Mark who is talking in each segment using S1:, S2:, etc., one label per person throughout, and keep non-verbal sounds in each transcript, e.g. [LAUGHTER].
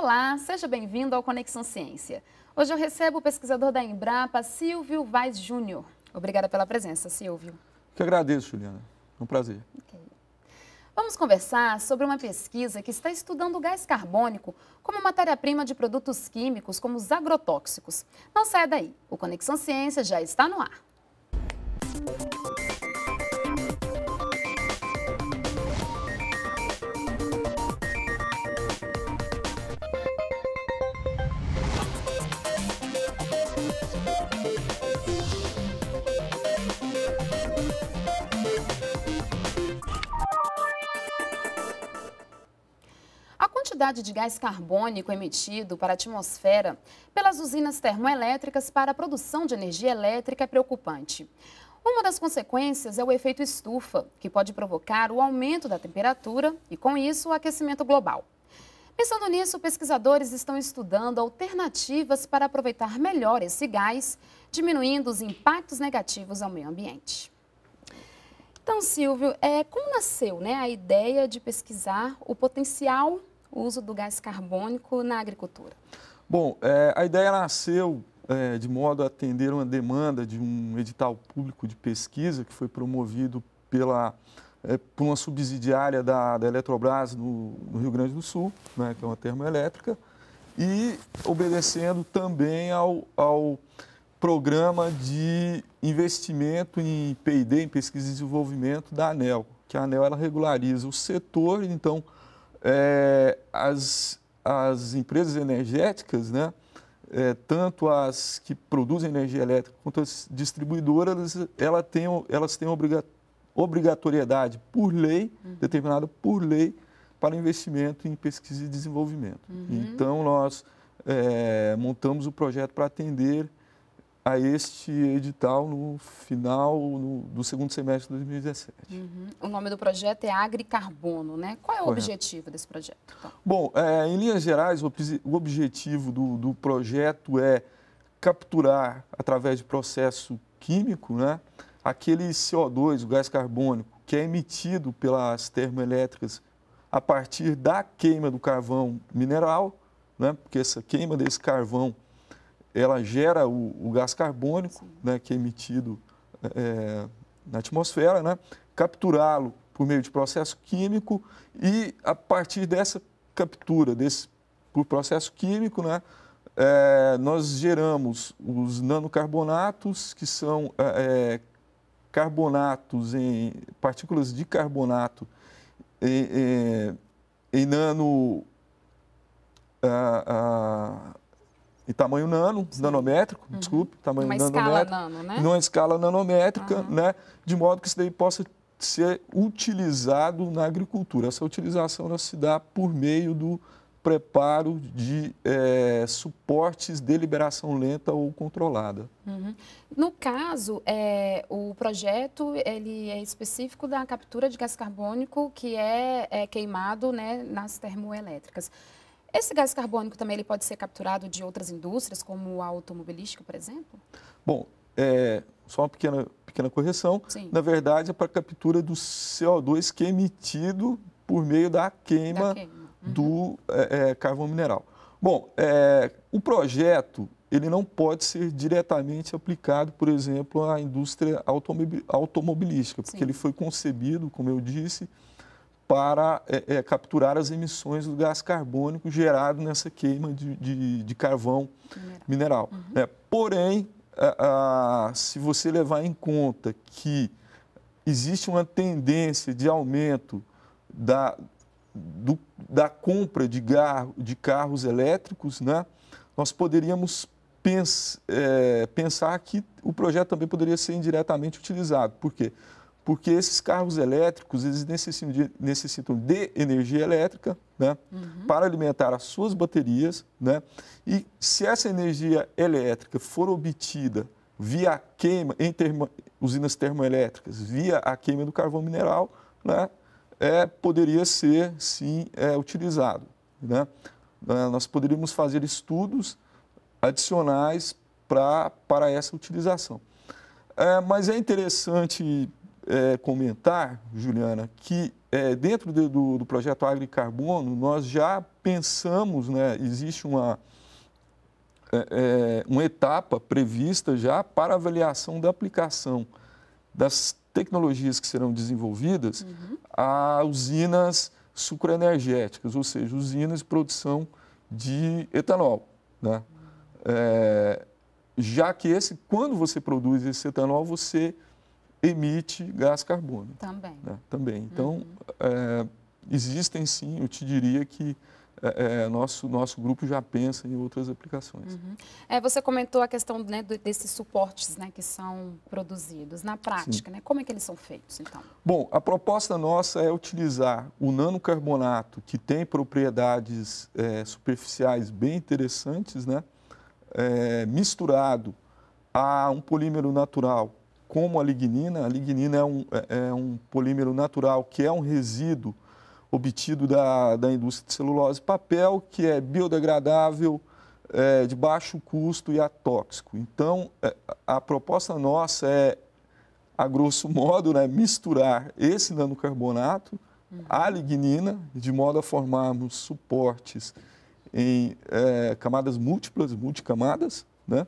S1: Olá, seja bem-vindo ao Conexão Ciência. Hoje eu recebo o pesquisador da Embrapa, Silvio Vaz Júnior. Obrigada pela presença, Silvio.
S2: Que agradeço, Juliana. É um prazer. Okay.
S1: Vamos conversar sobre uma pesquisa que está estudando o gás carbônico como matéria-prima de produtos químicos, como os agrotóxicos. Não saia daí, o Conexão Ciência já está no ar. quantidade de gás carbônico emitido para a atmosfera pelas usinas termoelétricas para a produção de energia elétrica é preocupante. Uma das consequências é o efeito estufa, que pode provocar o aumento da temperatura e, com isso, o aquecimento global. Pensando nisso, pesquisadores estão estudando alternativas para aproveitar melhor esse gás, diminuindo os impactos negativos ao meio ambiente. Então, Silvio, é, como nasceu né, a ideia de pesquisar o potencial o uso do gás carbônico na agricultura?
S2: Bom, é, a ideia nasceu é, de modo a atender uma demanda de um edital público de pesquisa que foi promovido pela, é, por uma subsidiária da, da Eletrobras no, no, Rio Grande do Sul, né, que é uma termoelétrica, e obedecendo também ao, ao programa de investimento em P&D, em pesquisa e desenvolvimento da ANEL, que a ANEL ela regulariza o setor, então é, as, as empresas energéticas, né, é, tanto as que produzem energia elétrica quanto as distribuidoras, elas têm, elas têm obrigatoriedade por lei, uhum. determinada por lei, para investimento em pesquisa e desenvolvimento. Uhum. Então, nós é, montamos o projeto para atender a este edital no final no, do segundo semestre de 2017. Uhum.
S1: O nome do projeto é Agricarbono, né? Qual é o Correto. objetivo desse projeto?
S2: Então? Bom, é, em linhas gerais, o, o objetivo do, do, projeto é capturar, através de processo químico, né, aquele CO2, o gás carbônico, que é emitido pelas termoelétricas a partir da queima do carvão mineral, né, porque essa queima desse carvão ela gera o, o gás carbônico, né, que é emitido é, na atmosfera, né, capturá-lo por meio de processo químico e, a partir dessa captura, desse, por processo químico, né, é, nós geramos os nanocarbonatos, que são é, é carbonatos em partículas de carbonato em, em, em nano. Ah, ah, em tamanho nano, Sim. nanométrico, uhum. desculpe, tamanho Uma nanométrico. Escala nano, né? Numa escala nanométrica, uhum. né? De modo que isso daí possa ser utilizado na agricultura. Essa utilização se dá por meio do preparo de é, suportes de liberação lenta ou controlada. Uhum.
S1: No caso, é, o projeto ele é específico da captura de gás carbônico que é, é queimado né, nas termoelétricas. Esse gás carbônico também ele pode ser capturado de outras indústrias, como a automobilística, por exemplo?
S2: Bom, é, só uma pequena, pequena correção. Sim. Na verdade, é para a captura do CO2 que é emitido por meio da queima, da queima. Uhum. do é, é, carvão mineral. Bom, é, o projeto ele não pode ser diretamente aplicado, por exemplo, à indústria automobilística, porque Sim. ele foi concebido, como eu disse, para é, é, capturar as emissões do gás carbônico gerado nessa queima de, de, de carvão mineral. mineral uhum. Né? Porém, a, a, se você levar em conta que existe uma tendência de aumento da, do, da compra de, gar, de carros elétricos, né? nós poderíamos pens, é, pensar que o projeto também poderia ser indiretamente utilizado. Por quê? Porque porque esses carros elétricos eles necessitam de, necessitam de energia elétrica né, uhum. para alimentar as suas baterias. Né, e se essa energia elétrica for obtida via queima em termo, usinas termoelétricas, via a queima do carvão mineral, né, é, poderia ser sim é, utilizado. Né? né nós poderíamos fazer estudos adicionais pra, para essa utilização. É, mas é interessante é, comentar, Juliana, que é, dentro de, do, do projeto Agricarbono, nós já pensamos, né, existe uma, é, é, uma etapa prevista já para avaliação da aplicação das tecnologias que serão desenvolvidas uhum. a usinas sucroenergéticas, ou seja, usinas de produção de etanol. Né? É, já que esse, quando você produz esse etanol, você emite gás carbono Também. Né? Também. Então, uhum. é, existem sim, eu te diria que é, é nosso, nosso grupo já pensa em outras aplicações. Uhum.
S1: É, você comentou a questão né, desses suportes né, que são produzidos. Na prática, né, como é que eles são feitos, então?
S2: Bom, a proposta nossa é utilizar o nanocarbonato, que tem propriedades é, superficiais bem interessantes, né, é, misturado a um polímero natural como a lignina. A lignina é um, é, é um polímero natural que é um resíduo obtido da, da indústria de celulose papel, que é biodegradável, é, de baixo custo e atóxico. É então, é, a proposta nossa é, a grosso modo, né, misturar esse nanocarbonato uhum. à lignina, de modo a formarmos suportes em é, camadas múltiplas, multicamadas, né?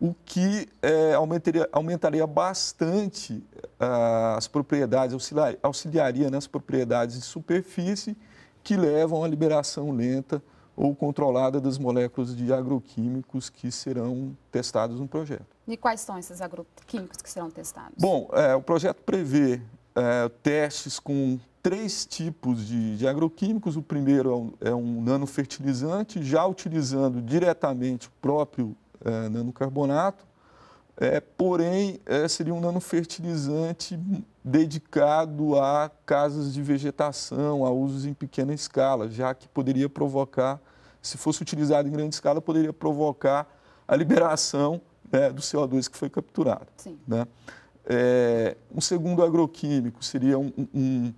S2: o que é, aumentaria, aumentaria bastante ah, as propriedades, auxiliar, auxiliaria nas né, propriedades de superfície que levam à liberação lenta ou controlada das moléculas de agroquímicos que serão testados no projeto.
S1: E quais são esses agroquímicos que serão testados?
S2: Bom, é, o projeto prevê é, testes com três tipos de, de agroquímicos. O primeiro é um, é um nanofertilizante, já utilizando diretamente o próprio é, nanocarbonato, é, porém é, seria um nanofertilizante dedicado a casas de vegetação, a usos em pequena escala, já que poderia provocar, se fosse utilizado em grande escala, poderia provocar a liberação né, do CO2 que foi capturado. Sim. Né? É, um segundo agroquímico seria um, um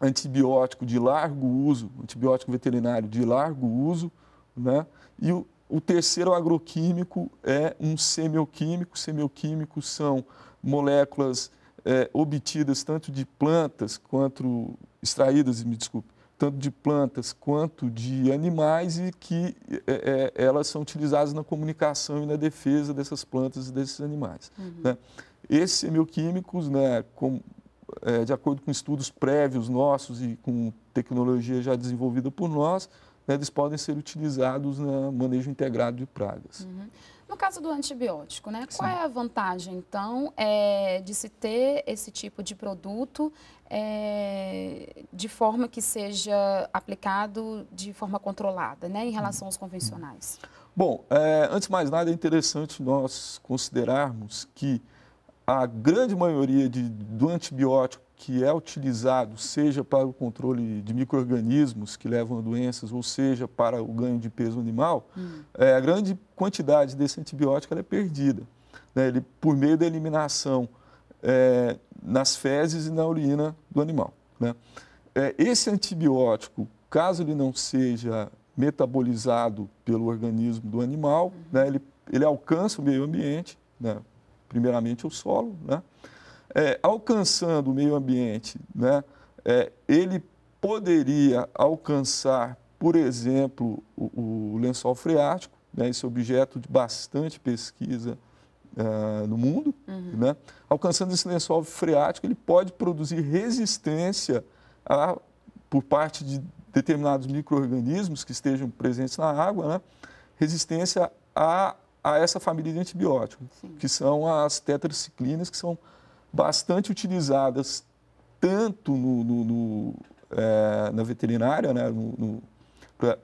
S2: antibiótico de largo uso, antibiótico veterinário de largo uso, né? E o o terceiro agroquímico é um semioquímico. Semioquímicos são moléculas é, obtidas tanto de plantas quanto extraídas, me desculpe, tanto de plantas quanto de animais e que é, é elas são utilizadas na comunicação e na defesa dessas plantas e desses animais. Uhum. Né? Esses semioquímicos, né, com, é, de acordo com estudos prévios nossos e com tecnologia já desenvolvida por nós, né, eles podem ser utilizados no manejo integrado de pragas. Uhum.
S1: No caso do antibiótico, né, qual é a vantagem, então, é, de se ter esse tipo de produto é, de forma que seja aplicado de forma controlada, né, em relação aos convencionais?
S2: Bom, é, antes de mais nada, é interessante nós considerarmos que a grande maioria de, do antibiótico que é utilizado, seja para o controle de micro-organismos que levam a doenças, ou seja, para o ganho de peso animal, hum. é, a grande quantidade desse antibiótico é perdida. Né? Ele, por meio da eliminação é, nas fezes e na urina do animal. Né? É, esse antibiótico, caso ele não seja metabolizado pelo organismo do animal, uhum. né? ele, ele alcança o meio ambiente, né? primeiramente o solo, né? é, alcançando o meio ambiente, né, é, ele poderia alcançar, por exemplo, o, o lençol freático, né, esse objeto de bastante pesquisa uh, no mundo. Uhum. Né, alcançando esse lençol freático, ele pode produzir resistência a, por parte de determinados micro-organismos que estejam presentes na água, né, resistência a, a essa família de antibióticos, Sim. que são as tetraciclinas, que são bastante utilizadas tanto no, no, no é, na veterinária, né, no,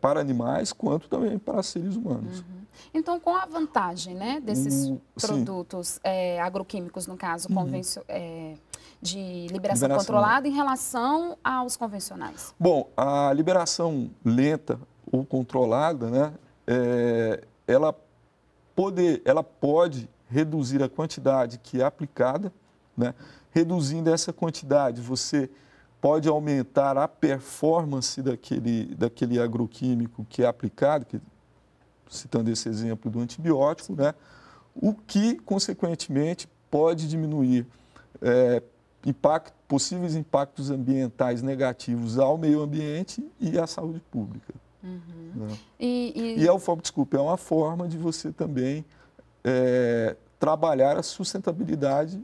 S2: para animais, quanto também para seres humanos. Uhum.
S1: Então, com a vantagem né, desses um, produtos é, agroquímicos, no caso, uhum. convencio, uhum. é, de liberação, liberação, controlada em relação aos convencionais?
S2: Bom, a liberação lenta ou controlada, né, é, ela, poder, ela pode reduzir a quantidade que é aplicada né? Reduzindo essa quantidade, você pode aumentar a performance daquele, daquele agroquímico que é aplicado, que, citando esse exemplo do antibiótico, né? o que, consequentemente, pode diminuir é, impacto, possíveis impactos ambientais negativos ao meio ambiente e à saúde pública. Uhum. Né?
S1: E, e... e, é,
S2: uma desculpa, é uma forma de você também é, trabalhar a sustentabilidade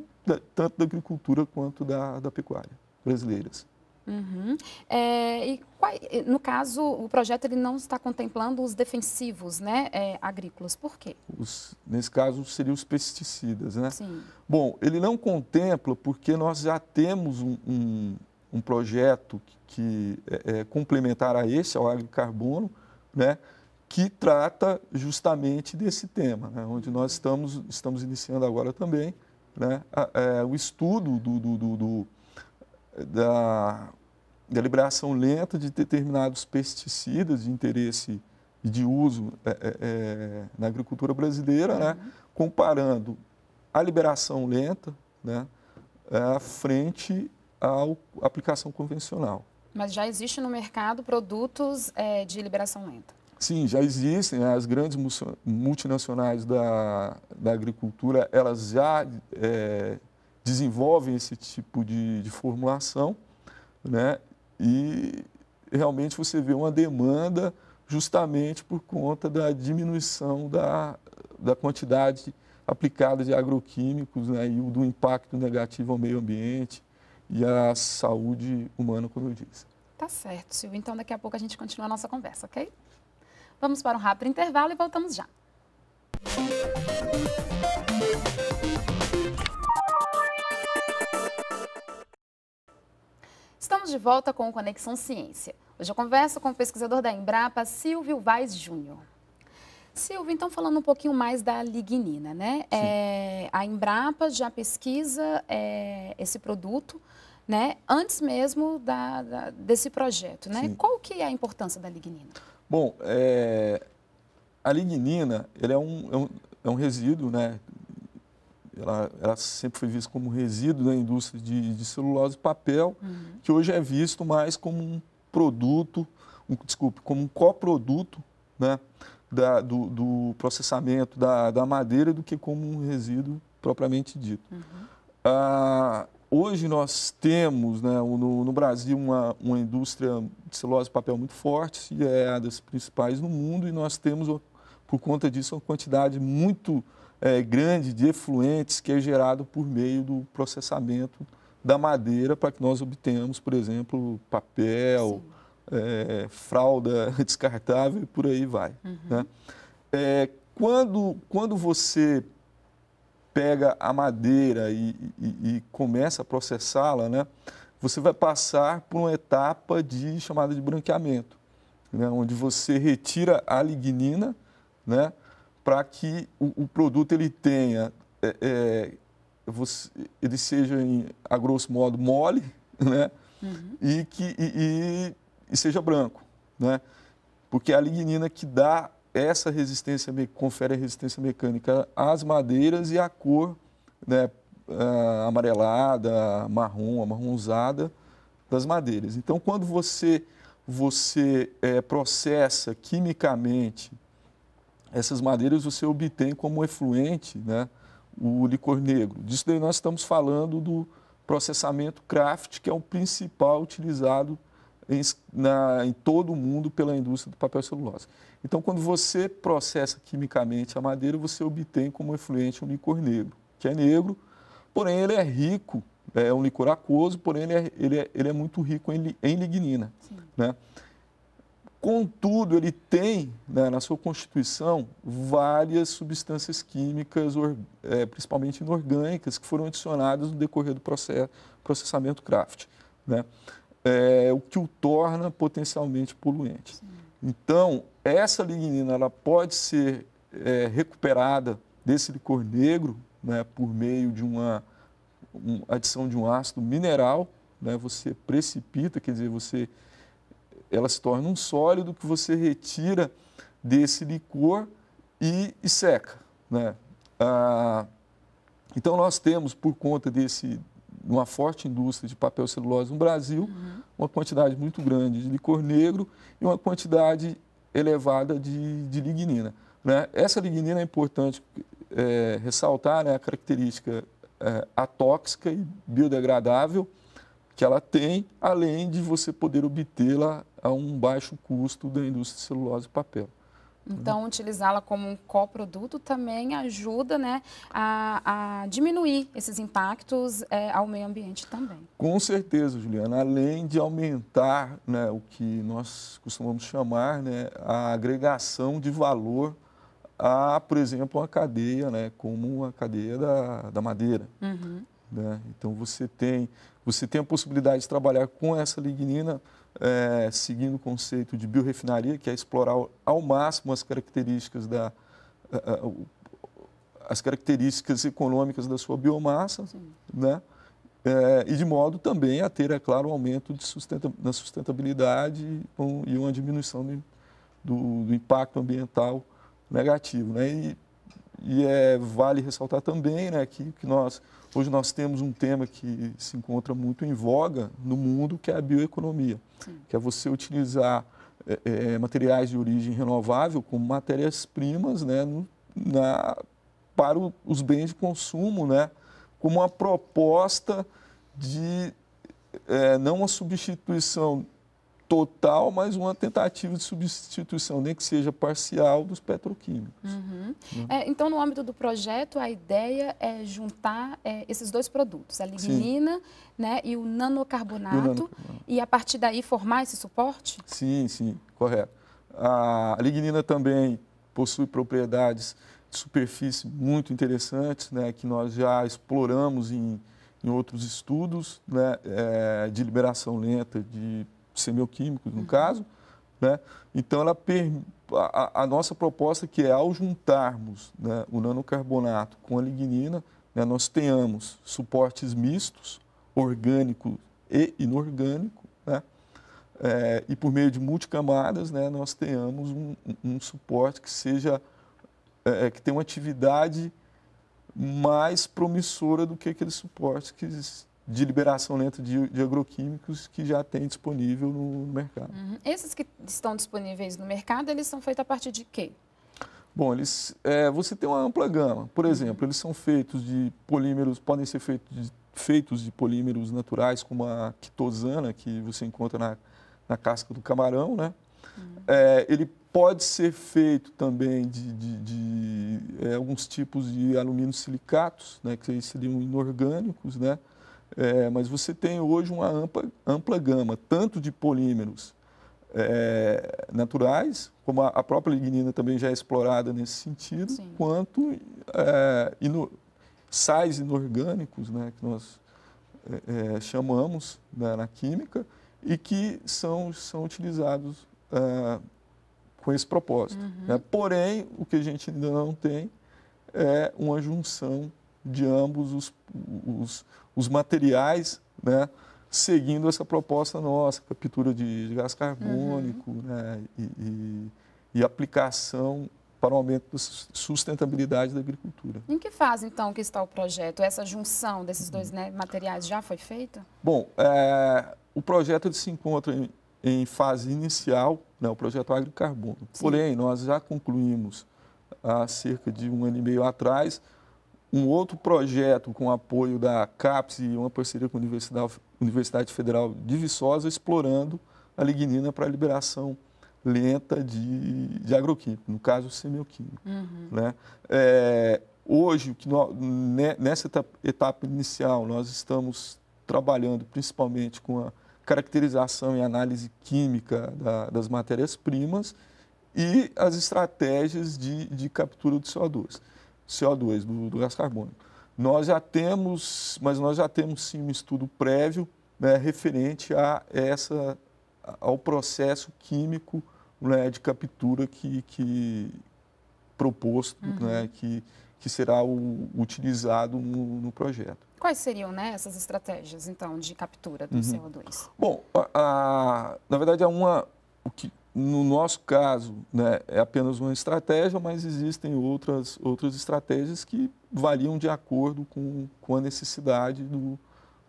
S2: tanto da agricultura quanto da, da pecuária brasileiras.
S1: Uhum. É, e qual, no caso, o projeto ele não está contemplando os defensivos né, é, agrícolas. Por quê?
S2: Os, nesse caso, seriam os pesticidas, né? Sim. Bom, ele não contempla porque nós já temos um, um, um projeto que, que é, é, complementar a esse, ao agrocarbono, né, que trata justamente desse tema, né, onde nós estamos, estamos iniciando agora também né, é, o estudo do, do, do, do da, liberação lenta de determinados pesticidas de interesse e de uso é, é, é, na agricultura brasileira, né? uhum. né, comparando a liberação lenta né, é, à frente à aplicação convencional.
S1: Mas já existe no mercado produtos é, de liberação lenta?
S2: Sim, já existem. Né? As grandes multinacionais da, da agricultura, elas já é, desenvolvem esse tipo de, de formulação, né? E realmente você vê uma demanda justamente por conta da diminuição da, da quantidade aplicada de agroquímicos né? e do impacto negativo ao meio ambiente e à saúde humana, como eu disse.
S1: Tá certo, Silvio. Então, daqui a pouco a gente continua a nossa conversa, ok? Vamos para um rápido intervalo e voltamos já. Estamos de volta com o Conexão Ciência. Hoje eu converso com o pesquisador da Embrapa, Silvio Vaz Júnior. Silvio, então falando um pouquinho mais da lignina, né? É, a Embrapa já pesquisa é, esse produto, né? Antes mesmo da, da, desse projeto, né? Sim. Qual que é a importância da lignina?
S2: Bom, é, a lignina ele é, um, é, um, é um resíduo, né? Ela, ela, sempre foi vista como resíduo da indústria de, de celulose e papel, uhum. que hoje é visto mais como um produto, um, desculpe, como um coproduto né, da, do, do, processamento da, da madeira do que como um resíduo propriamente dito. Uhum. Ah, Hoje nós temos né, no, no, Brasil uma, uma indústria de celulose e papel muito forte, é a das principais no mundo, e nós temos, por conta disso, uma quantidade muito é, grande de efluentes que é gerado por meio do processamento da madeira para que nós obtenhamos, por exemplo, papel, é, fralda [LAUGHS] descartável e por aí vai. Uhum. Né? É, quando, quando você pega a madeira e, e, e começa a processá-la, né, você vai passar por uma etapa de chamada de branqueamento, né, onde você retira a lignina né, para que o, o, produto ele tenha, é, é, você, ele seja, em, a grosso modo, mole né, uhum. e, que, e, e seja branco. Né, porque é a lignina que dá essa resistência confere a resistência mecânica às madeiras e a cor né, ah, amarelada, marrom, amarronzada das madeiras. Então, quando você, você é, processa quimicamente essas madeiras, você obtém como efluente né, o licor negro. Disso daí nós estamos falando do processamento craft, que é o principal utilizado em, na, em todo o mundo pela indústria do papel celulose. Então, quando você processa quimicamente a madeira, você obtém como efluente um licor negro, que é negro, porém ele é rico, é um licor aquoso, porém ele é, ele é, ele é muito rico em, em lignina. Né? Contudo, ele tem né, na sua constituição várias substâncias químicas, or, é, principalmente inorgânicas, que foram adicionadas no decorrer do processo, processamento craft, né? é, o que o torna potencialmente poluente. Sim. Então, essa lignina ela pode ser é, recuperada desse licor negro né, por meio de uma adição de um ácido mineral, né, você precipita, quer dizer, você, ela se torna um sólido que você retira desse licor e, e seca. Né? Ah, então nós temos, por conta desse uma forte indústria de papel celulose no Brasil, uhum. uma quantidade muito grande de licor negro e uma quantidade elevada de, de lignina. Né? Essa lignina é importante é, ressaltar né, a característica é, atóxica e biodegradável que ela tem, além de você poder obtê-la a um baixo custo da indústria de celulose e papel.
S1: Então, utilizá-la como um coproduto também ajuda né, a, a diminuir esses impactos é, ao meio ambiente também.
S2: Com certeza, Juliana. Além de aumentar né, o que nós costumamos chamar né, a agregação de valor a, por exemplo, uma cadeia, né, como a cadeia da, da madeira. Uhum. Né? Então, você tem você tem a possibilidade de trabalhar com essa lignina, é, seguindo o conceito de biorefinaria, que é explorar ao máximo as características da as características econômicas da sua biomassa, né? É, e de modo também a ter, é claro, um aumento de sustenta, na sustentabilidade um, e uma diminuição de, do, do, impacto ambiental negativo. Né? E, e é, vale ressaltar também né, que, que nós Hoje nós temos um tema que se encontra muito em voga no mundo, que é a bioeconomia, Sim. que é você utilizar é, é, materiais de origem renovável como matérias-primas né, na, para o, os bens de consumo, né, como uma proposta de é, não a substituição total, mas uma tentativa de substituição, nem que seja parcial, dos petroquímicos.
S1: Uhum. É, então, no âmbito do projeto, a ideia é juntar é, esses dois produtos, a lignina né, e o nanocarbonato, e o
S2: nanocarbonato,
S1: e a partir daí formar esse suporte?
S2: Sim, sim, correto. A lignina também possui propriedades de superfície muito interessantes, né, que nós já exploramos em, em outros estudos né, é, de liberação lenta de semioquímicos, no caso. Né? Então, ela a, a, nossa proposta que é, ao juntarmos né, o nanocarbonato com a lignina, né, nós tenhamos suportes mistos, orgânico e inorgânico, né? É, e por meio de multicamadas, né, nós tenhamos um, um suporte que seja é, é, que tenha uma atividade mais promissora do que aqueles suportes que de liberação lenta de, de, agroquímicos que já tem disponível no, no mercado. Uhum.
S1: Esses que estão disponíveis no mercado, eles são feitos a partir de quê?
S2: Bom, eles, é, você tem uma ampla gama. Por uhum. exemplo, eles são feitos de polímeros, podem ser feitos de, feitos de polímeros naturais, como a quitosana, que você encontra na, na casca do camarão, né? Uhum. É, ele pode ser feito também de, de, de é, alguns tipos de alumínio silicatos, né, que seriam inorgânicos, né? É, mas você tem hoje uma ampla, ampla gama, tanto de polímeros é, naturais, como a, a, própria lignina também já é explorada nesse sentido, Sim. quanto é, ino, sais inorgânicos, né, que nós é, é chamamos né, na química, e que são, são utilizados é, com esse propósito. Uhum. Né? Porém, o que a gente ainda não tem é uma junção de ambos os, os, os materiais, né? seguindo essa proposta nossa, captura de, gás carbônico uhum. né? E, e, e aplicação para o aumento da sustentabilidade da agricultura.
S1: Em que fase, então, que está o projeto? Essa junção desses dois uhum. né, materiais já foi feita?
S2: Bom, é, o projeto se encontra em, em fase inicial, né, o projeto Agrocarbônico. Porém, nós já concluímos há cerca de um ano e meio atrás um outro projeto com apoio da CAPES e uma parceria com a Universidade, Universidade Federal de Viçosa, explorando a lignina para a liberação lenta de, de agroquímico, no caso, semioquímico. Uhum. Né? É, hoje, que né, nessa etapa, etapa inicial, nós estamos trabalhando principalmente com a caracterização e análise química da, das matérias-primas e as estratégias de, de captura de CO2. CO2, do, do gás carbônico. Nós já temos, mas nós já temos sim um estudo prévio né, referente a essa, ao processo químico né, de captura que, que proposto, uhum. né, que, que será o, utilizado no, no, projeto.
S1: Quais seriam né, essas estratégias, então, de captura do uhum. CO2?
S2: Bom, a, a, na verdade, é uma, o que, no nosso caso, né, é apenas uma estratégia, mas existem outras, outras estratégias que variam de acordo com, com a necessidade do,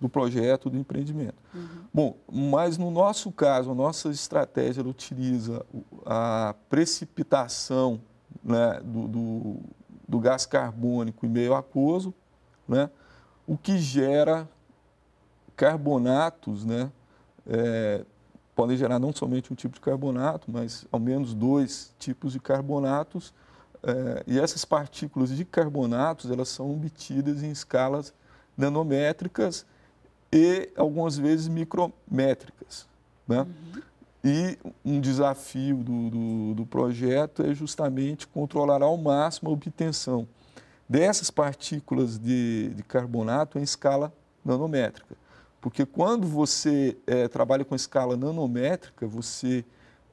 S2: do projeto, do empreendimento. Uhum. Bom, mas no nosso caso, a nossa estratégia utiliza a precipitação né, do, do, do, gás carbônico em meio aquoso, né, o que gera carbonatos né, é, podem gerar não somente um tipo de carbonato, mas ao menos dois tipos de carbonatos. Eh, e essas partículas de carbonatos elas são obtidas em escalas nanométricas e algumas vezes micrométricas. Né? Uhum. E um desafio do, do, do projeto é justamente controlar ao máximo a obtenção dessas partículas de, de carbonato em escala nanométrica. Porque quando você é, trabalha com escala nanométrica, você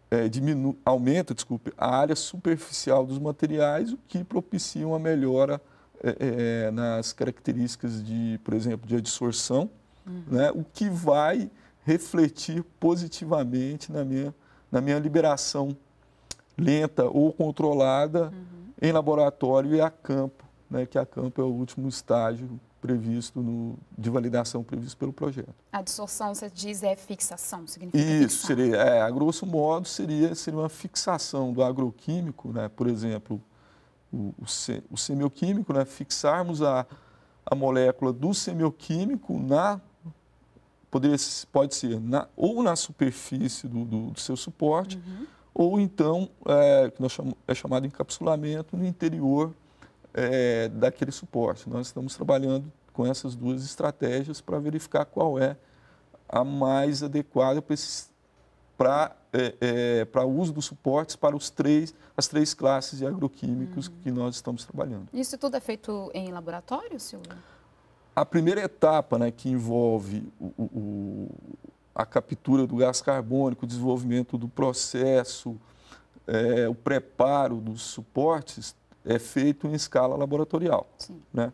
S2: é, diminu... aumenta desculpe, a área superficial dos materiais, o que propicia uma melhora é, nas características de, por exemplo, de absorção, uhum. né? o que vai refletir positivamente na minha, na minha liberação lenta ou controlada uhum. em laboratório e a campo, né? que a campo é o último estágio previsto no, de validação previsto pelo projeto.
S1: A distorção, você diz, é fixação, significa
S2: Isso, fixar. seria, é, a grosso modo, seria, seria uma fixação do agroquímico, né, por exemplo, o, o, o semioquímico, né, fixarmos a, a molécula do semioquímico na poderia, pode ser na, ou na superfície do, do, do seu suporte, uhum. ou então, é, que nós chamo, é chamado encapsulamento, no interior é, daquele suporte. Nós estamos trabalhando com essas duas estratégias para verificar qual é a mais adequada para o é, é, para uso dos suportes para os três as três classes de agroquímicos uhum. que nós estamos trabalhando.
S1: Isso tudo é feito em laboratório, Silvio?
S2: A primeira etapa, né, que envolve o, o, a captura do gás carbônico, o desenvolvimento do processo, é, o preparo dos suportes, é feito em escala laboratorial. Sim. Né?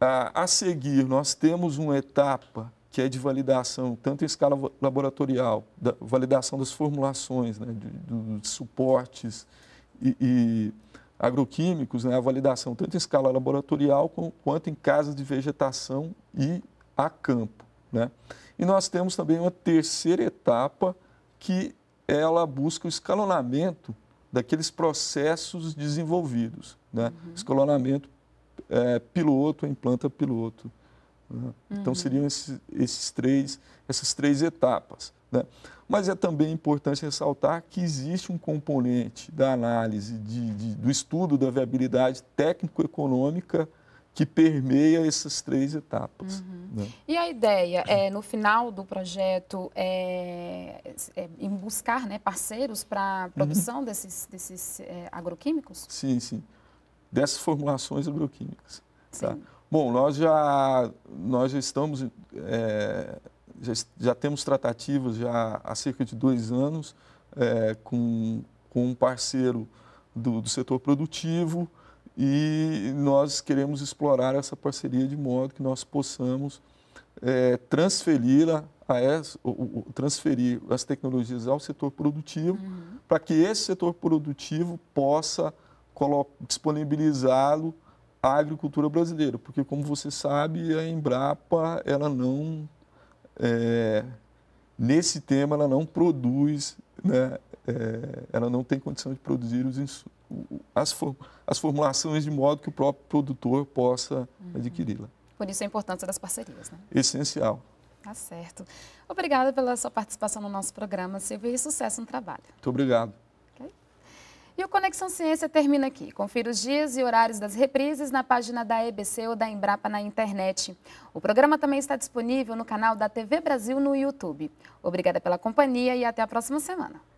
S2: A, seguir, nós temos uma etapa que é de validação, tanto em escala laboratorial, da validação das formulações, né, de, de suportes e, e agroquímicos, né, a validação tanto em escala laboratorial com, quanto em casas de vegetação e a campo. Né? E nós temos também uma terceira etapa que ela busca o escalonamento daqueles processos desenvolvidos, né? Uhum. escalonamento é, piloto implanta piloto. Né? Então, uhum. Então seriam esses, esses, três, essas três etapas. Né? Mas é também importante ressaltar que existe um componente da análise de, de, do estudo da viabilidade técnico-econômica que permeia essas três etapas. Uhum. Né?
S1: E a ideia é, no final do projeto, é, é, é em buscar né, parceiros para a uhum. produção uhum. desses, desses é, agroquímicos?
S2: Sim, sim. Dessas formulações agroquímicas. Tá? Sim. Tá? Bom, nós já, nós já estamos, é, já, já, temos tratativas já há cerca de dois anos é, com, com um parceiro do, do setor produtivo, e nós queremos explorar essa parceria de modo que nós possamos é, transferi-la transferir as tecnologias ao setor produtivo uhum. para que esse setor produtivo possa disponibilizá-lo à agricultura brasileira, porque como você sabe a Embrapa ela não é, nesse tema ela não produz, né, é, ela não tem condição de produzir os insumos as, as formulações de modo que o próprio produtor possa uhum. adquiri-la.
S1: Por isso a importância das parcerias, né?
S2: Essencial.
S1: Tá certo. Obrigada pela sua participação no nosso programa, Silvia, e sucesso no trabalho. Muito obrigado. Okay. E o Conexão Ciência termina aqui. Confira os dias e horários das reprises na página da EBC ou da Embrapa na internet. O programa também está disponível no canal da TV Brasil no YouTube. Obrigada pela companhia e até a próxima semana.